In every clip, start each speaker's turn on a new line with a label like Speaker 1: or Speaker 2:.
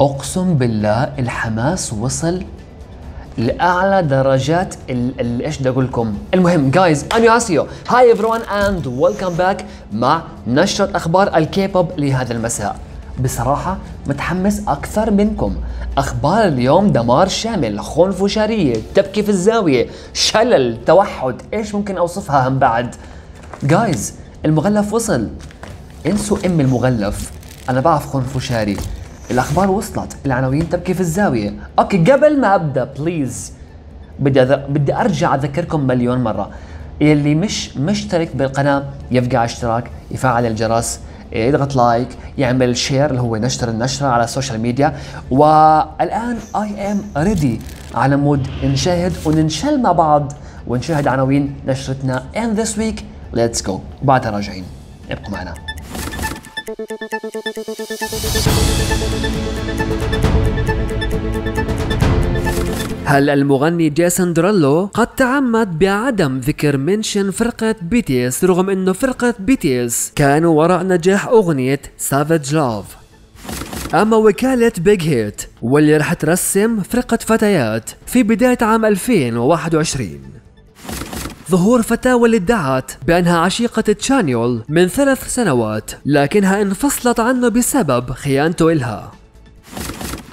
Speaker 1: اقسم بالله الحماس وصل لاعلى درجات ايش بدي اقول لكم المهم جايز اسيو هاي ايفرون اند ويلكم باك مع نشره اخبار الكيبوب لهذا المساء بصراحة متحمس أكثر منكم أخبار اليوم دمار شامل خنف وشرية تبكي في الزاوية شلل توحد إيش ممكن أوصفها هم بعد جايز المغلف وصل انسوا ام المغلف انا بعرف خنف وشاري الاخبار وصلت العناوين تبكي في الزاويه اوكي قبل ما ابدا بليز بدي أذ... بدي ارجع اذكركم مليون مره يلي مش مشترك بالقناه يفقع اشتراك يفعل الجرس يضغط إيه، لايك يعمل شير اللي هو نشر النشره على السوشيال ميديا والان اي ام ريدي على مود نشاهد وننشل مع بعض ونشاهد عناوين نشرتنا and this week let's go بعدها راجعين ابقوا معنا هل المغني جيسون دريلو قد تعمد بعدم ذكر منشن فرقة بيتيس رغم انه فرقة بيتيس كانوا وراء نجاح اغنية سافج لاف أما وكالة بيج هيت واللي رح ترسم فرقة فتيات في بداية عام 2021 ظهور فتاة اللي ادعت بأنها عشيقة تشانيول من ثلاث سنوات لكنها انفصلت عنه بسبب خيانته إلها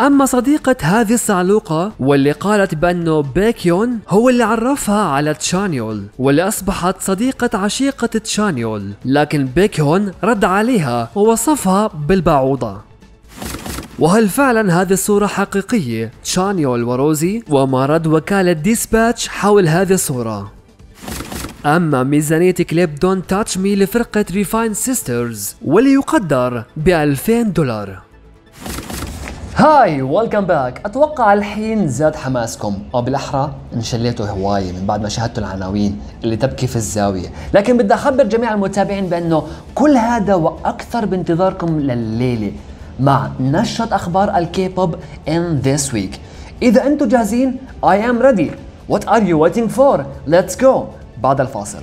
Speaker 1: أما صديقة هذه الصعلوقة واللي قالت بأنه بيكيون هو اللي عرفها على تشانيول واللي أصبحت صديقة عشيقة تشانيول لكن بيكيون رد عليها ووصفها بالبعوضة وهل فعلا هذه الصورة حقيقية؟ تشانيول وروزي وما رد وكالة ديسباتش حول هذه الصورة أما ميزانية كليب دون تاتش مي لفرقة ريفاين سيسترز واللي يقدر ب 2000 دولار هاي ويلكم باك اتوقع الحين زاد حماسكم او بالاحرى انشليتوا هوايه من بعد ما شاهدتوا العناوين اللي تبكي في الزاويه لكن بدي اخبر جميع المتابعين بانه كل هذا واكثر بانتظاركم لليله مع نشرة اخبار الكي بوب ان ذيس ويك اذا انتم جاهزين اي ام ريدي وات ار يو waiting فور ليتس جو بعد الفاصل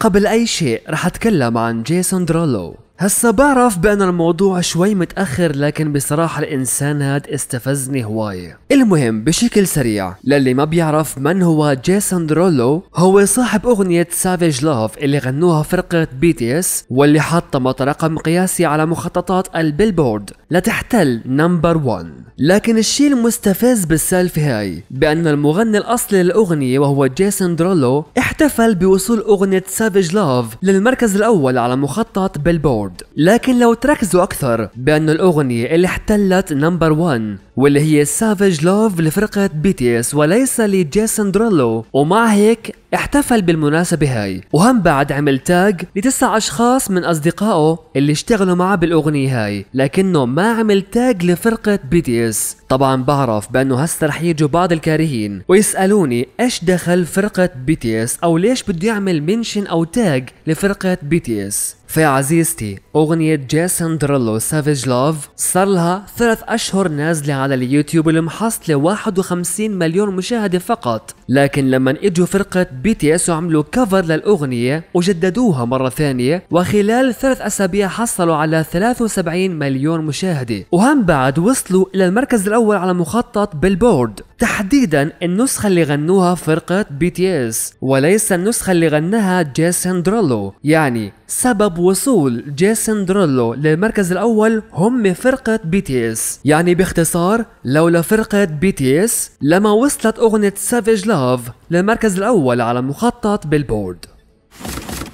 Speaker 1: قبل اي شيء رح اتكلم عن جيسون درولو هسا بعرف بأن الموضوع شوي متأخر لكن بصراحة الإنسان هاد استفزني هواية المهم بشكل سريع للي ما بيعرف من هو جيسون درولو هو صاحب أغنية سافيج لاف اللي غنوها فرقة بي تي اس واللي حطمت رقم قياسي على مخططات البيلبورد لتحتل نمبر 1 لكن الشيء المستفز بالسالفة هاي بأن المغني الأصلي للأغنية وهو جيسون درولو احتفل بوصول أغنية سافيج لاف للمركز الأول على مخطط بيلبورد لكن لو تركزوا أكثر بأن الأغنية اللي احتلت نمبر 1 واللي هي سافيج لاف لفرقة بي تي اس وليس لجيسون درولو ومع هيك احتفل بالمناسبة هاي وهم بعد عمل تاج لتسع أشخاص من أصدقائه اللي اشتغلوا معه بالأغنية هاي لكنه ما عمل تاج لفرقة بي تي اس طبعا بعرف بانه هسه رح يجوا بعض الكارهين ويسالوني ايش دخل فرقه بي تي اس او ليش بده يعمل منشن او تاج لفرقه بي تي اس فيا عزيزتي أغنية جيسون دريلو سافيج لوف صار لها ثلاث أشهر نازلة على اليوتيوب المحصلة 51 مليون مشاهدة فقط لكن لما اجوا فرقة بي تي اس وعملوا كفر للأغنية وجددوها مرة ثانية وخلال ثلاث أسابيع حصلوا على 73 مليون مشاهدة وهم بعد وصلوا إلى المركز الأول الأول على مخطط بيلبورد تحديدا النسخة اللي غنوها فرقة بي تي اس وليس النسخة اللي غناها جيسون درولو يعني سبب وصول جيسون درولو للمركز الأول هم فرقة بي تي اس يعني باختصار لولا فرقة بي تي اس لما وصلت أغنية سافيج لاف للمركز الأول على مخطط بيلبورد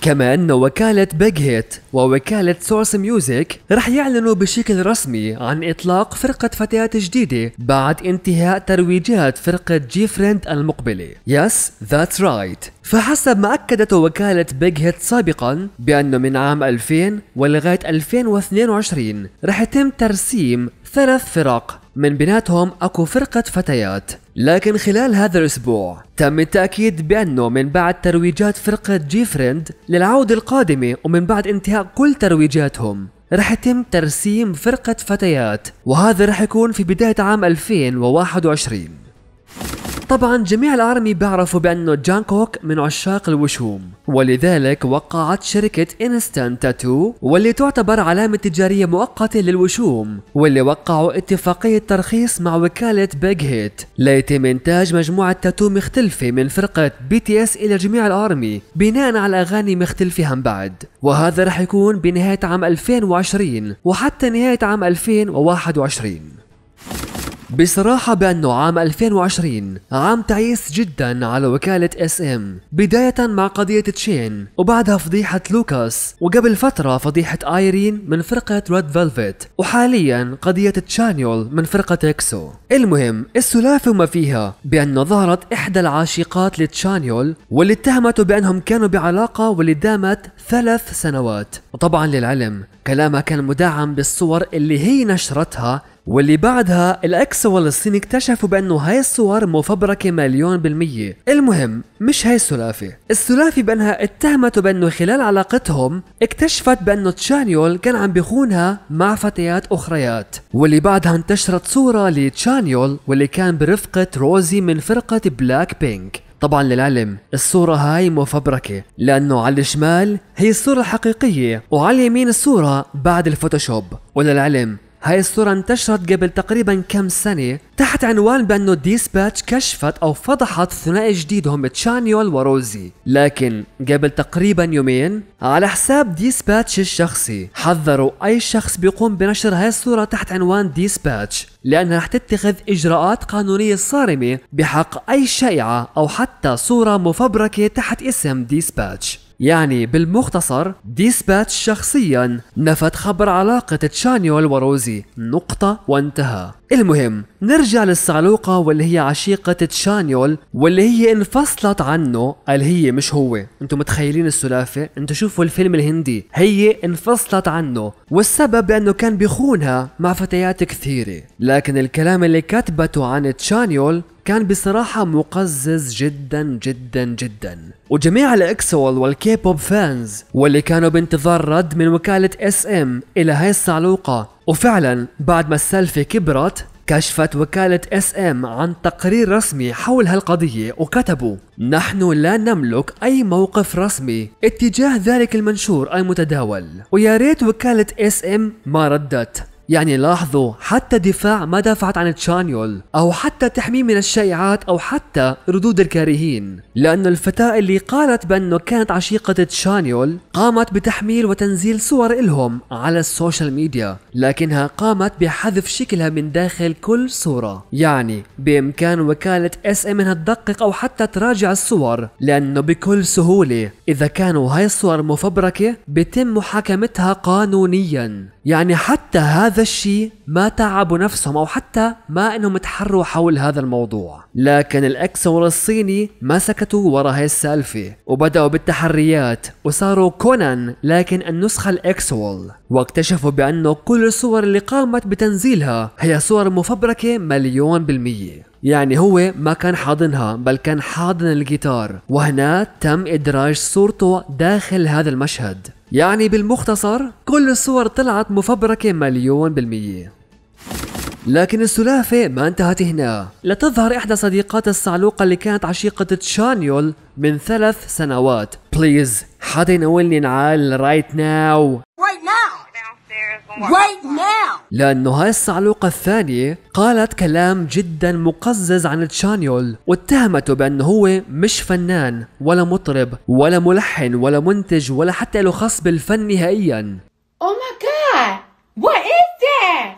Speaker 1: كما أن وكالة بيج هيت ووكالة سورس ميوزك رح يعلنوا بشكل رسمي عن إطلاق فرقة فتيات جديدة بعد انتهاء ترويجات فرقة جي فريند المقبلة يس ذاتس رايت فحسب ما أكدت وكالة بيج هيت سابقا بأنه من عام 2000 ولغاية 2022 رح يتم ترسيم ثلاث فرق من بيناتهم أكو فرقة فتيات لكن خلال هذا الأسبوع تم التأكيد بأنه من بعد ترويجات فرقة جي فريند للعودة القادمة ومن بعد انتهاء كل ترويجاتهم رح يتم ترسيم فرقة فتيات وهذا رح يكون في بداية عام 2021 طبعا جميع الارمي بيعرفوا بانه جانكوك من عشاق الوشوم ولذلك وقعت شركة انستان تاتو واللي تعتبر علامة تجارية مؤقتة للوشوم واللي وقعوا اتفاقية ترخيص مع وكالة بيج هيت ليتم انتاج مجموعة تاتو مختلفة من فرقة بي تي اس الى جميع الارمي بناء على اغاني مختلفة عن بعد وهذا رح يكون بنهاية عام 2020 وحتى نهاية عام 2021 بصراحة بأنه عام 2020 عام تعيس جدا على وكالة اس ام بداية مع قضية تشين وبعدها فضيحة لوكاس وقبل فترة فضيحة ايرين من فرقة ريد فيلفت وحاليا قضية تشانيول من فرقة اكسو المهم السلافة وما فيها بأنه ظهرت إحدى العاشقات لتشانيول واللي اتهمته بأنهم كانوا بعلاقة واللي دامت ثلاث سنوات وطبعا للعلم كلامها كان مدعم بالصور اللي هي نشرتها واللي بعدها الاكس والصين اكتشفوا بانه هاي الصور مفبركة مليون بالمية المهم مش هاي السلافة السلافة بانها اتهمته بانه خلال علاقتهم اكتشفت بانه تشانيول كان عم بيخونها مع فتيات اخريات واللي بعدها انتشرت صورة لتشانيول واللي كان برفقة روزي من فرقة بلاك بينك طبعا للعلم الصورة هاي مفبركة لأنه على الشمال هي الصورة الحقيقية وعلى اليمين الصورة بعد الفوتوشوب وللعلم هاي الصورة انتشرت قبل تقريبا كم سنة تحت عنوان بأنه ديسباتش كشفت أو فضحت ثنائي جديد هم تشانيول وروزي لكن قبل تقريبا يومين على حساب ديسباتش الشخصي حذروا أي شخص بيقوم بنشر هاي الصورة تحت عنوان ديسباتش لأنها رح تتخذ إجراءات قانونية صارمة بحق أي شائعة أو حتى صورة مفبركة تحت اسم ديسباتش يعني بالمختصر ديسباتش شخصيا نفت خبر علاقة تشانيول وروزي نقطة وانتهى المهم نرجع للصعلوقة واللي هي عشيقة تشانيول واللي هي انفصلت عنه قال هي مش هو انتم متخيلين السلافة انتم شوفوا الفيلم الهندي هي انفصلت عنه والسبب لانه كان بيخونها مع فتيات كثيرة لكن الكلام اللي كتبته عن تشانيول كان بصراحة مقزز جدا جدا جدا وجميع الاكسول والكيبوب فانز واللي كانوا بانتظار رد من وكالة اس ام الى هاي الصعلوقة وفعلا بعد ما السالفة كبرت كشفت وكالة اس ام عن تقرير رسمي حول هالقضية وكتبوا نحن لا نملك أي موقف رسمي اتجاه ذلك المنشور المتداول ويا ريت وكالة اس ام ما ردت يعني لاحظوا حتى دفاع ما دافعت عن تشانيول أو حتى تحميه من الشائعات أو حتى ردود الكارهين لأن الفتاة اللي قالت بأنه كانت عشيقة تشانيول قامت بتحميل وتنزيل صور إلهم على السوشيال ميديا لكنها قامت بحذف شكلها من داخل كل صورة يعني بإمكان وكالة اس ام انها تدقق أو حتى تراجع الصور لأنه بكل سهولة إذا كانوا هاي الصور مفبركة بتم محاكمتها قانونيا يعني حتى هذا الشيء ما تعبوا نفسهم او حتى ما انهم تحروا حول هذا الموضوع لكن الاكسور الصيني ما سكتوا ورا هاي السالفه وبداوا بالتحريات وصاروا كونان لكن النسخه الاكسول واكتشفوا بانه كل الصور اللي قامت بتنزيلها هي صور مفبركه مليون بالميه يعني هو ما كان حاضنها بل كان حاضن الجيتار وهنا تم إدراج صورته داخل هذا المشهد يعني بالمختصر كل الصور طلعت مفبركة مليون بالمية لكن السلافة ما انتهت هنا لتظهر إحدى صديقات الصعلوقة اللي كانت عشيقة تشانيول من ثلاث سنوات بليز حدا ينولني نعال رايت ناو right now لأنه هاي الصعلوقة الثانية قالت كلام جدا مقزز عن تشانيول واتهمته بأنه هو مش فنان ولا مطرب ولا ملحن ولا منتج ولا حتى له خص بالفن نهائيا oh my God.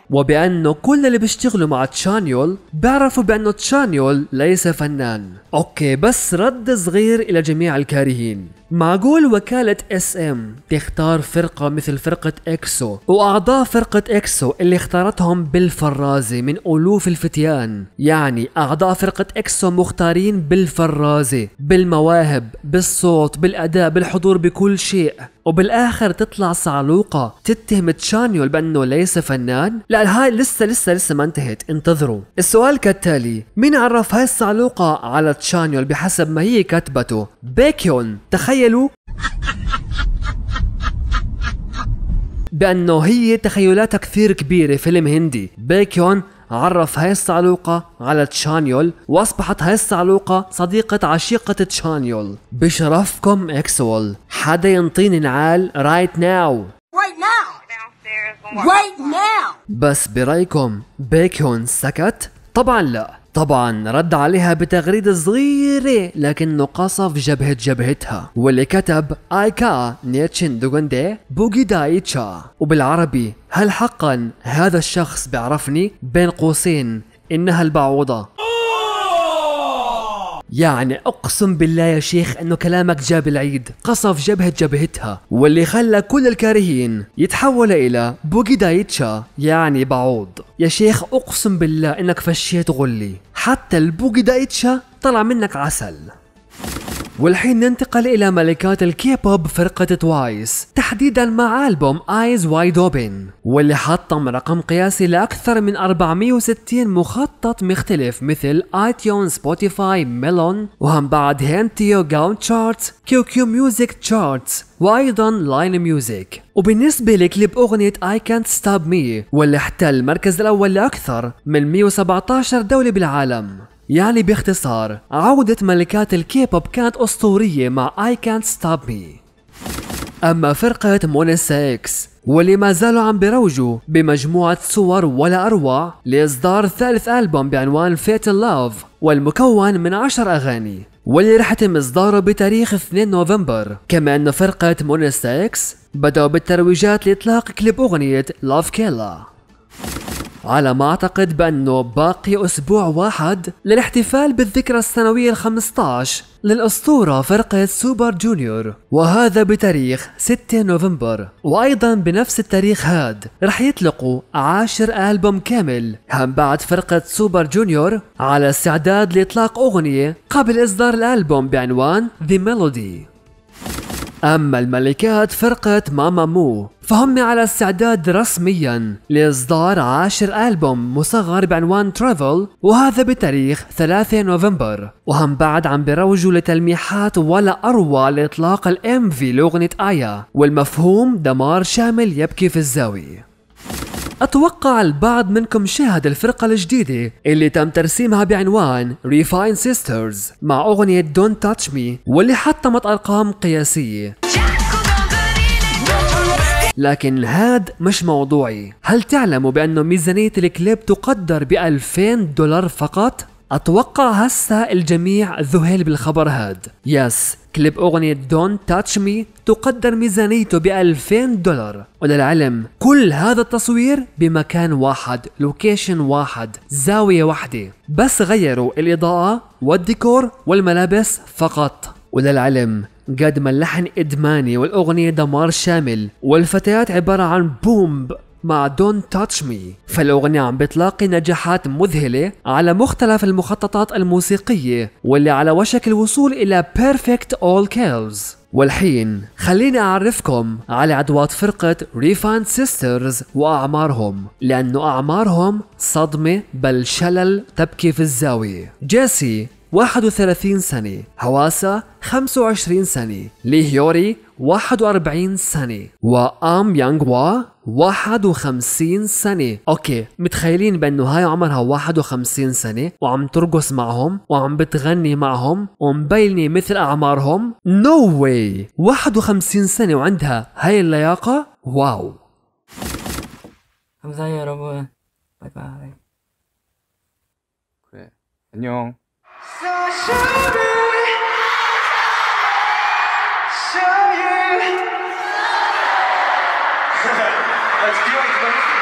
Speaker 1: وبأنه كل اللي بيشتغلوا مع تشانيول بيعرفوا بأنه تشانيول ليس فنان أوكي بس رد صغير إلى جميع الكارهين معقول وكالة اس ام تختار فرقة مثل فرقة اكسو واعضاء فرقة اكسو اللي اختارتهم بالفرازة من الوف الفتيان يعني اعضاء فرقة اكسو مختارين بالفرازة بالمواهب بالصوت بالاداء بالحضور بكل شيء وبالاخر تطلع صعلوقه تتهم تشانيول بانه ليس فنان لا هاي لسه لسه لسه ما انتهت انتظروا السؤال كالتالي مين عرف هاي الصعلوقه على تشانيول بحسب ما هي كتبته بيكيون تخيلوا بانه هي تخيلاتها كثير كبيره فيلم هندي بيكيون عرف هاي الصعلوقة على تشانيول واصبحت هاي الصعلوقة صديقة عشيقة تشانيول بشرفكم اكسول حدا ينطيني نعال رايت ناو right now right now بس برايكم بيكون سكت؟ طبعا لا طبعا رد عليها بتغريدة صغيرة لكنه قصف جبهة جبهتها واللي كتب آيكا نيتشن دوغندي بوغي دايتشا وبالعربي هل حقا هذا الشخص بيعرفني بين قوسين إنها البعوضة يعني أقسم بالله يا شيخ أنه كلامك جاب العيد قصف جبهة جبهتها واللي خلى كل الكارهين يتحول إلى دايتشا يعني بعوض يا شيخ أقسم بالله أنك فشيت غلي حتى دايتشا طلع منك عسل والحين ننتقل إلى ملكات الكيبوب فرقة توايس تحديدا مع ألبوم ايز وايد اوبن واللي حطم رقم قياسي لأكثر من 460 مخطط مختلف مثل ايتيون سبوتيفاي ميلون وهم بعد هنتيو جاون تشارت كيو كيو ميوزك تشارت وايضا لاين ميوزك وبالنسبة لكليب أغنية اي كانت ستاب مي واللي احتل المركز الأول لأكثر من 117 دولة بالعالم يعني باختصار عودة ملكات الكيبوب كانت أسطورية مع I Can't Stop Me أما فرقة مونيسا إكس واللي ما زالوا عم بروجوا بمجموعة صور ولا أروع لإصدار ثالث ألبوم بعنوان فيتل لاف والمكون من عشر أغاني واللي رح يتم إصداره بتاريخ 2 نوفمبر كما أن فرقة مونيسا إكس بدأوا بالترويجات لإطلاق كليب أغنية لاف Killer على ما أعتقد بأنه باقي أسبوع واحد للاحتفال بالذكرى السنوية السنوية ال15 للأسطورة فرقة سوبر جونيور وهذا بتاريخ 6 نوفمبر وأيضا بنفس التاريخ هاد رح يطلقوا عاشر ألبوم كامل هم بعد فرقة سوبر جونيور على استعداد لإطلاق أغنية قبل إصدار الألبوم بعنوان The Melody أما الملكات فرقة ماما مو فهم على استعداد رسميا لإصدار عاشر ألبوم مصغر بعنوان ترافل وهذا بتاريخ 3 نوفمبر وهم بعد عم بروجوا لتلميحات ولا أروع لإطلاق الام في لأغنية آيا والمفهوم دمار شامل يبكي في الزاوية أتوقع البعض منكم شاهد الفرقة الجديدة اللي تم ترسيمها بعنوان ريفاين سيسترز مع أغنية دونت تاتش مي واللي حطمت أرقام قياسية لكن هاد مش موضوعي هل تعلموا بأنه ميزانية الكليب تقدر ب 2000 دولار فقط؟ اتوقع هسا الجميع ذهل بالخبر هاد يس كليب اغنية دونت تاتش مي تقدر ميزانيته ب 2000 دولار وللعلم كل هذا التصوير بمكان واحد لوكيشن واحد زاوية واحدة بس غيروا الاضاءة والديكور والملابس فقط وللعلم قد ما اللحن إدماني والأغنية دمار شامل والفتيات عبارة عن بومب مع دون تاتش مي فالأغنية عم بتلاقي نجاحات مذهلة على مختلف المخططات الموسيقية واللي على وشك الوصول إلى بيرفكت أول كيلز والحين خليني أعرفكم على عدوات فرقة ريفان سيسترز وأعمارهم لأنه أعمارهم صدمة بل شلل تبكي في الزاوية جيسي 31 سنة هواسا 25 سنة ليهيوري 41 سنة وآم يانغ وا 51 سنة أوكي متخيلين بأنه هاي عمرها 51 سنة وعم ترقص معهم وعم بتغني معهم ومبينة مثل أعمارهم نو no واي 51 سنة وعندها هاي اللياقة واو يا رب باي باي 안녕 So Let's